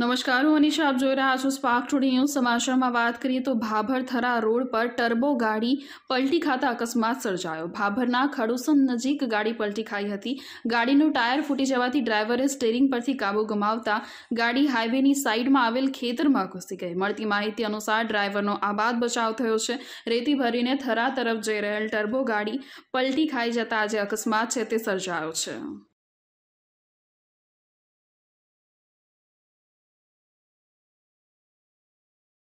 નમસ્કાર હું અનિશા આપ જોઈ રહ્યા છો સ્પાર્ક ટુડે ન્યૂઝ સમાચારમાં વાત કરીએ તો ભાભર થરા રોડ પર ટર્બો ગાડી પલટી ખાતા અકસ્માત સર્જાયો ભાભરના ખડુસન નજીક ગાડી પલટી ખાઈ હતી ગાડીનું ટાયર ફૂટી જવાથી ડ્રાઈવરે સ્ટેરિંગ પરથી કાબુ ગુમાવતા ગાડી હાઈવેની સાઈડમાં આવેલ ખેતરમાં ઘૂસી ગઈ મળતી માહિતી અનુસાર ડ્રાઈવરનો આબાદ બચાવ થયો છે રેતી ભરીને થરા તરફ જઈ રહેલ ટર્બો ગાડી પલટી ખાઈ જતાં આજે અકસ્માત છે તે સર્જાયો છે